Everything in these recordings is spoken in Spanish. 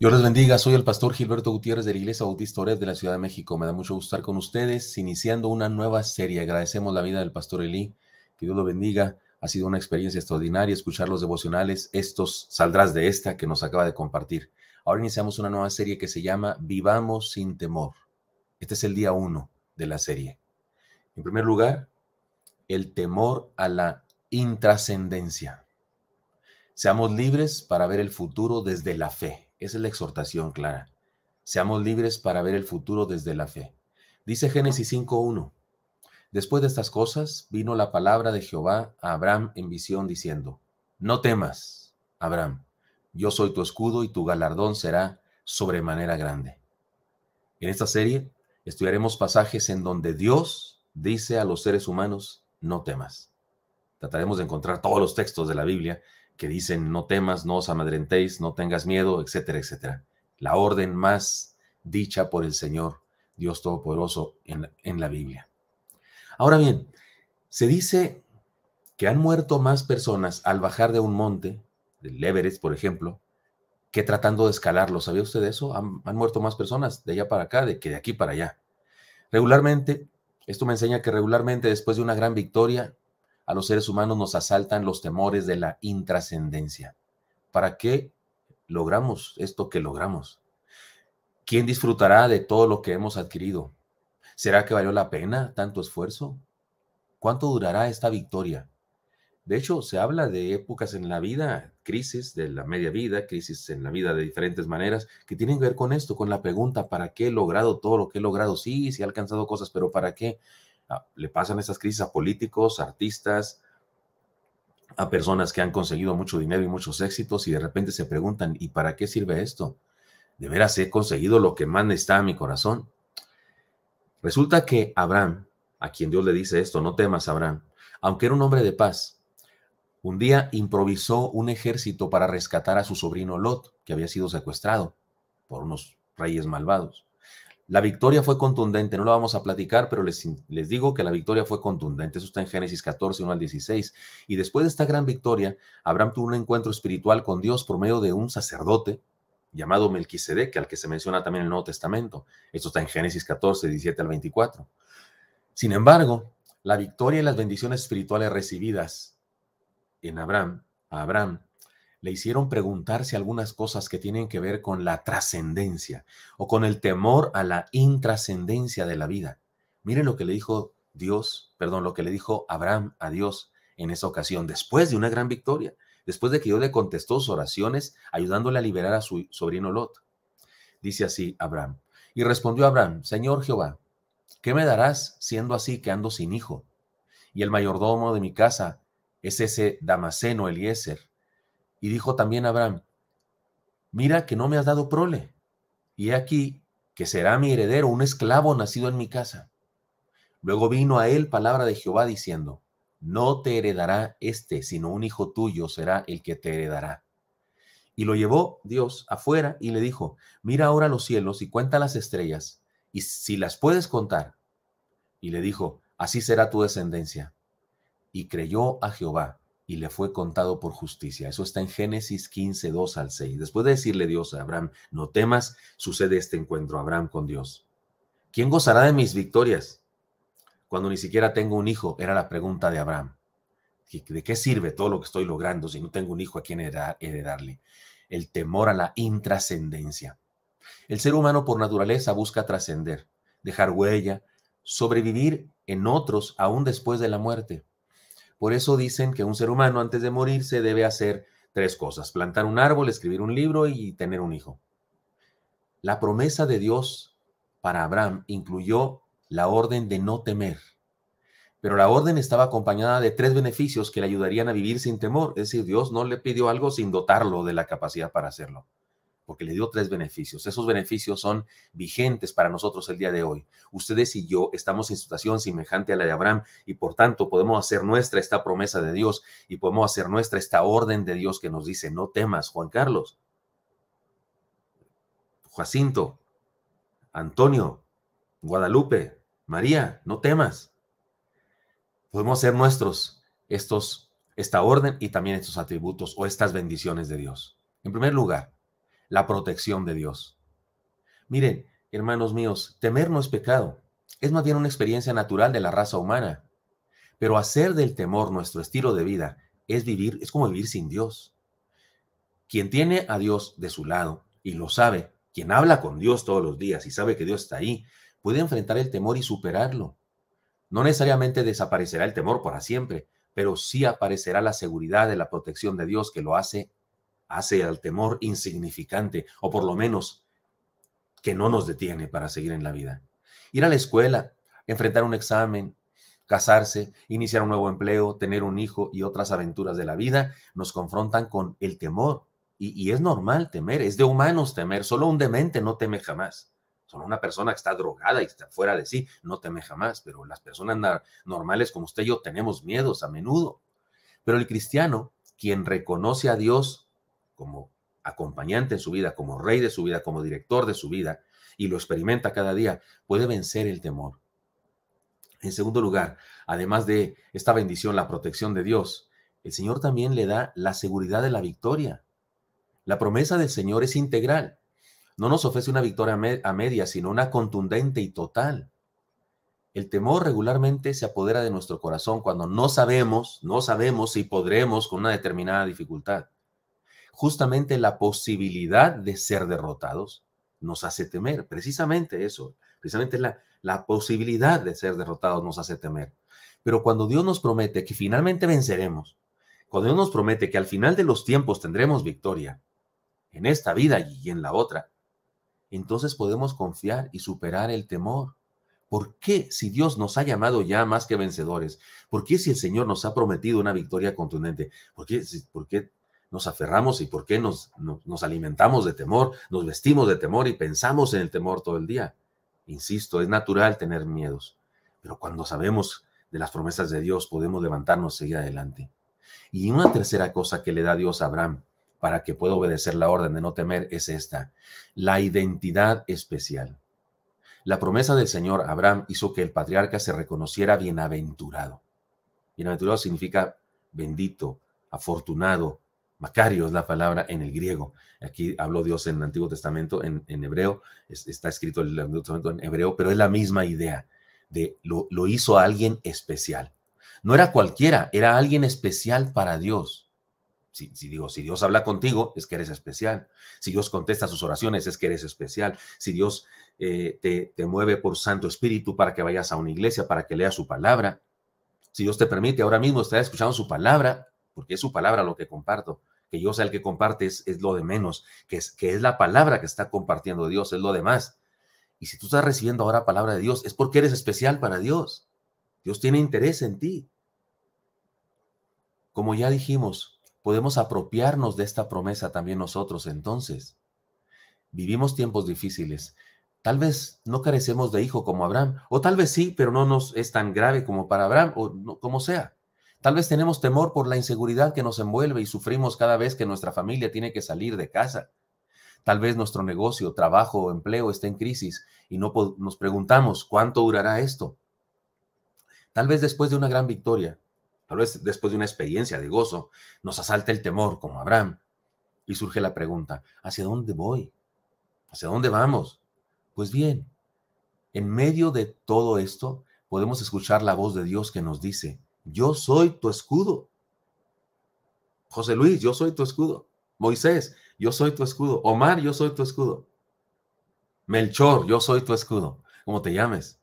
Dios les bendiga, soy el pastor Gilberto Gutiérrez de la Iglesia Bautista Ored de la Ciudad de México. Me da mucho gusto estar con ustedes, iniciando una nueva serie. Agradecemos la vida del pastor Elí, que Dios lo bendiga. Ha sido una experiencia extraordinaria escuchar los devocionales, estos saldrás de esta que nos acaba de compartir. Ahora iniciamos una nueva serie que se llama Vivamos sin temor. Este es el día uno de la serie. En primer lugar, el temor a la intrascendencia. Seamos libres para ver el futuro desde la fe. Esa es la exhortación clara. Seamos libres para ver el futuro desde la fe. Dice Génesis 5.1. Después de estas cosas vino la palabra de Jehová a Abraham en visión diciendo, No temas, Abraham, yo soy tu escudo y tu galardón será sobremanera grande. En esta serie estudiaremos pasajes en donde Dios dice a los seres humanos, no temas. Trataremos de encontrar todos los textos de la Biblia que dicen no temas, no os amadrentéis, no tengas miedo, etcétera, etcétera. La orden más dicha por el Señor, Dios Todopoderoso, en, la Biblia. Ahora bien, se dice que han muerto más personas al bajar de un monte, del Everest, por ejemplo, que tratando de escalarlo. ¿Sabía usted eso? Han, han, muerto más personas de allá para acá de que de aquí para allá. Regularmente, esto me enseña que regularmente después de una gran victoria, a los seres humanos nos asaltan los temores de la intrascendencia. ¿Para qué logramos esto que logramos? ¿Quién disfrutará de todo lo que hemos adquirido? ¿Será que valió la pena tanto esfuerzo? ¿Cuánto durará esta victoria? De hecho, se habla de épocas en la vida, crisis de la media vida, crisis en la vida de diferentes maneras, que tienen que ver con esto, con la pregunta, ¿para qué he logrado todo lo que he logrado? Sí, sí he alcanzado cosas, pero ¿para qué? le pasan estas crisis a políticos, artistas, a personas que han conseguido mucho dinero y muchos éxitos y de repente se preguntan, ¿y para qué sirve esto? ¿De veras he conseguido lo que más está a mi corazón? Resulta que Abraham, a quien Dios le dice esto, no temas Abraham, aunque era un hombre de paz, un día improvisó un ejército para rescatar a su sobrino Lot, que había sido secuestrado por unos reyes malvados. La victoria fue contundente, no lo vamos a platicar, pero les, les, digo que la victoria fue contundente. Eso está en Génesis 14, 1 al 16. Y después de esta gran victoria, Abraham tuvo un encuentro espiritual con Dios por medio de un sacerdote llamado Melquisedec, al que se menciona también en el Nuevo Testamento. Esto está en Génesis 14, 17 al 24. Sin embargo, la victoria y las bendiciones espirituales recibidas en Abraham, Abraham, le hicieron preguntarse algunas cosas que tienen que ver con la trascendencia o con el temor a la intrascendencia de la vida. Miren lo que le dijo Dios, perdón, lo que le dijo Abraham a Dios en esa ocasión, después de una gran victoria, después de que Dios le contestó sus oraciones, ayudándole a liberar a su sobrino Lot. Dice así Abraham. Y respondió Abraham, Señor Jehová, ¿qué me darás siendo así que ando sin hijo? Y el mayordomo de mi casa es ese Damaseno Eliezer. Y dijo también Abraham, mira que no me has dado prole, y aquí que será mi heredero un esclavo nacido en mi casa. Luego vino a él palabra de Jehová diciendo, no te heredará este, sino un hijo tuyo será el que te heredará. Y lo llevó Dios afuera y le dijo, mira ahora los cielos y cuenta las estrellas, y si las puedes contar. Y le dijo, así será tu descendencia. Y creyó a Jehová, y le fue contado por justicia. Eso está en Génesis 15, 2 al 6. Después de decirle Dios a Abraham, no temas, sucede este encuentro, Abraham con Dios. ¿Quién gozará de mis victorias? Cuando ni siquiera tengo un hijo, era la pregunta de Abraham. ¿De qué sirve todo lo que estoy logrando si no tengo un hijo a quien heredarle? El temor a la intrascendencia. El ser humano por naturaleza busca trascender, dejar huella, sobrevivir en otros aún después de la muerte. Por eso dicen que un ser humano antes de morirse debe hacer tres cosas, plantar un árbol, escribir un libro y tener un hijo. La promesa de Dios para Abraham incluyó la orden de no temer, pero la orden estaba acompañada de tres beneficios que le ayudarían a vivir sin temor, es decir, Dios no le pidió algo sin dotarlo de la capacidad para hacerlo porque le dio tres beneficios. Esos beneficios son vigentes para nosotros el día de hoy. Ustedes y yo estamos en situación semejante a la de Abraham y por tanto podemos hacer nuestra esta promesa de Dios y podemos hacer nuestra esta orden de Dios que nos dice, no temas, Juan Carlos, Jacinto, Antonio, Guadalupe, María, no temas. Podemos hacer nuestros estos, esta orden y también estos atributos o estas bendiciones de Dios. En primer lugar, la protección de Dios. Miren, hermanos míos, temer no es pecado, es más bien una experiencia natural de la raza humana. Pero hacer del temor nuestro estilo de vida es vivir, es como vivir sin Dios. Quien tiene a Dios de su lado y lo sabe, quien habla con Dios todos los días y sabe que Dios está ahí, puede enfrentar el temor y superarlo. No necesariamente desaparecerá el temor para siempre, pero sí aparecerá la seguridad de la protección de Dios que lo hace hace al temor insignificante, o por lo menos que no nos detiene para seguir en la vida. Ir a la escuela, enfrentar un examen, casarse, iniciar un nuevo empleo, tener un hijo y otras aventuras de la vida nos confrontan con el temor. Y, es normal temer, es de humanos temer, solo un demente no teme jamás. Solo una persona que está drogada y está fuera de sí no teme jamás, pero las personas normales como usted y yo tenemos miedos a menudo. Pero el cristiano, quien reconoce a Dios como acompañante en su vida, como rey de su vida, como director de su vida, y lo experimenta cada día, puede vencer el temor. En segundo lugar, además de esta bendición, la protección de Dios, el Señor también le da la seguridad de la victoria. La promesa del Señor es integral. No nos ofrece una victoria a media, sino una contundente y total. El temor regularmente se apodera de nuestro corazón cuando no sabemos, no sabemos si podremos con una determinada dificultad justamente la posibilidad de ser derrotados nos hace temer, precisamente eso, precisamente la, la posibilidad de ser derrotados nos hace temer. Pero cuando Dios nos promete que finalmente venceremos, cuando Dios nos promete que al final de los tiempos tendremos victoria, en esta vida y en la otra, entonces podemos confiar y superar el temor. ¿Por qué si Dios nos ha llamado ya más que vencedores? ¿Por qué si el Señor nos ha prometido una victoria contundente? ¿Por qué, por qué nos aferramos y por qué nos, nos, alimentamos de temor, nos vestimos de temor y pensamos en el temor todo el día. Insisto, es natural tener miedos, pero cuando sabemos de las promesas de Dios podemos levantarnos y seguir adelante. Y una tercera cosa que le da Dios a Abraham para que pueda obedecer la orden de no temer es esta, la identidad especial. La promesa del Señor Abraham hizo que el patriarca se reconociera bienaventurado. Bienaventurado significa bendito, afortunado, Macario es la palabra en el griego. Aquí habló Dios en el Antiguo Testamento, en, hebreo, está escrito el Antiguo Testamento en hebreo, pero es la misma idea de lo, lo hizo alguien especial. No era cualquiera, era alguien especial para Dios. Si, digo, si Dios habla contigo, es que eres especial. Si Dios contesta sus oraciones, es que eres especial. Si Dios eh, te, te mueve por Santo Espíritu para que vayas a una iglesia, para que leas su palabra. Si Dios te permite, ahora mismo estar escuchando su palabra, porque es su palabra lo que comparto que yo sea el que comparte es, lo de menos, que es, que es la palabra que está compartiendo Dios, es lo demás. Y si tú estás recibiendo ahora palabra de Dios, es porque eres especial para Dios. Dios tiene interés en ti. Como ya dijimos, podemos apropiarnos de esta promesa también nosotros entonces. Vivimos tiempos difíciles. Tal vez no carecemos de hijo como Abraham, o tal vez sí, pero no nos es tan grave como para Abraham, o como sea. Tal vez tenemos temor por la inseguridad que nos envuelve y sufrimos cada vez que nuestra familia tiene que salir de casa. Tal vez nuestro negocio, trabajo o empleo esté en crisis y no nos preguntamos cuánto durará esto. Tal vez después de una gran victoria, tal vez después de una experiencia de gozo, nos asalta el temor como Abraham y surge la pregunta, ¿hacia dónde voy? ¿Hacia dónde vamos? Pues bien, en medio de todo esto podemos escuchar la voz de Dios que nos dice, yo soy tu escudo. José Luis, yo soy tu escudo. Moisés, yo soy tu escudo. Omar, yo soy tu escudo. Melchor, yo soy tu escudo. Como te llames.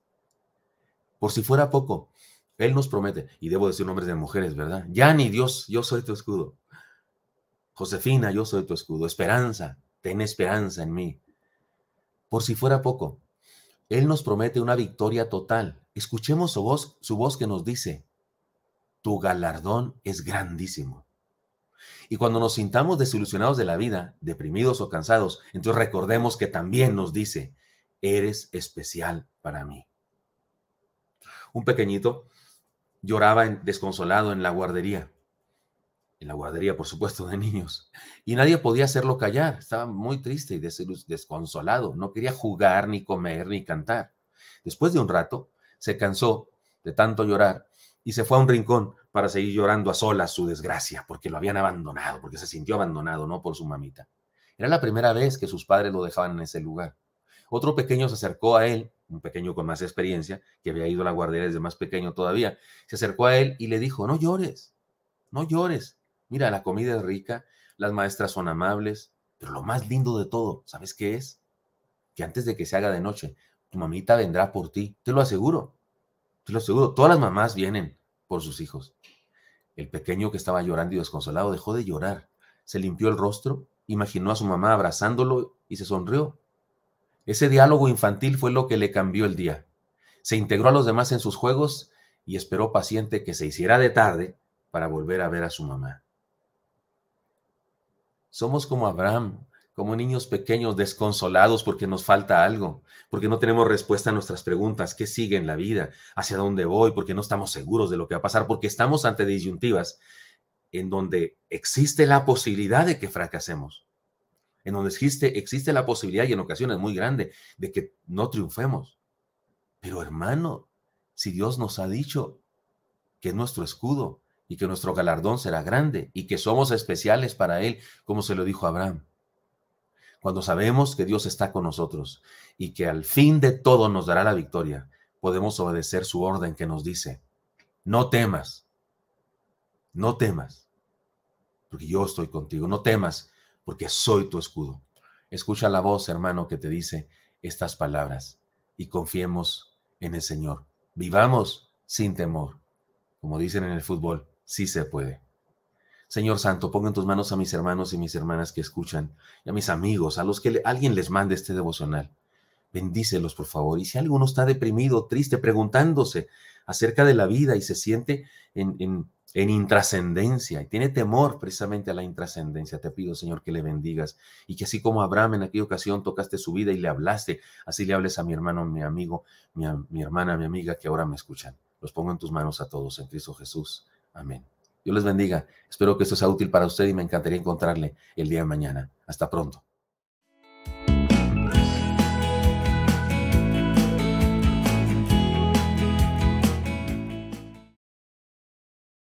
Por si fuera poco, Él nos promete, y debo decir nombres de mujeres, ¿verdad? ni Dios, yo soy tu escudo. Josefina, yo soy tu escudo. Esperanza, ten esperanza en mí. Por si fuera poco, Él nos promete una victoria total. Escuchemos su voz, su voz que nos dice, tu galardón es grandísimo. Y cuando nos sintamos desilusionados de la vida, deprimidos o cansados, entonces recordemos que también nos dice, eres especial para mí. Un pequeñito lloraba desconsolado en la guardería, en la guardería, por supuesto, de niños, y nadie podía hacerlo callar, estaba muy triste y desconsolado, no quería jugar, ni comer, ni cantar. Después de un rato, se cansó de tanto llorar y se fue a un rincón para seguir llorando a solas su desgracia, porque lo habían abandonado, porque se sintió abandonado, ¿no? Por su mamita. Era la primera vez que sus padres lo dejaban en ese lugar. Otro pequeño se acercó a él, un pequeño con más experiencia, que había ido a la guardería desde más pequeño todavía, se acercó a él y le dijo, no llores, no llores. Mira, la comida es rica, las maestras son amables, pero lo más lindo de todo, ¿sabes qué es? Que antes de que se haga de noche, tu mamita vendrá por ti, te lo aseguro te lo aseguro, todas las mamás vienen por sus hijos. El pequeño que estaba llorando y desconsolado dejó de llorar, se limpió el rostro, imaginó a su mamá abrazándolo y se sonrió. Ese diálogo infantil fue lo que le cambió el día. Se integró a los demás en sus juegos y esperó paciente que se hiciera de tarde para volver a ver a su mamá. Somos como Abraham, como niños pequeños desconsolados porque nos falta algo, porque no tenemos respuesta a nuestras preguntas, qué sigue en la vida, hacia dónde voy, porque no estamos seguros de lo que va a pasar, porque estamos ante disyuntivas en donde existe la posibilidad de que fracasemos, en donde existe, existe la posibilidad y en ocasiones muy grande de que no triunfemos. Pero hermano, si Dios nos ha dicho que nuestro escudo y que nuestro galardón será grande y que somos especiales para Él, como se lo dijo Abraham, cuando sabemos que Dios está con nosotros y que al fin de todo nos dará la victoria, podemos obedecer su orden que nos dice, no temas, no temas, porque yo estoy contigo, no temas, porque soy tu escudo. Escucha la voz, hermano, que te dice estas palabras y confiemos en el Señor. Vivamos sin temor. Como dicen en el fútbol, sí se puede. Señor Santo, ponga en tus manos a mis hermanos y mis hermanas que escuchan, y a mis amigos, a los que alguien les mande este devocional. Bendícelos, por favor. Y si alguno está deprimido, triste, preguntándose acerca de la vida y se siente en, intrascendencia y tiene temor precisamente a la intrascendencia, te pido, Señor, que le bendigas y que así como Abraham en aquella ocasión tocaste su vida y le hablaste, así le hables a mi hermano, mi amigo, mi, mi hermana, mi amiga que ahora me escuchan. Los pongo en tus manos a todos en Cristo Jesús. Amén. Dios les bendiga. Espero que esto sea útil para usted y me encantaría encontrarle el día de mañana. Hasta pronto.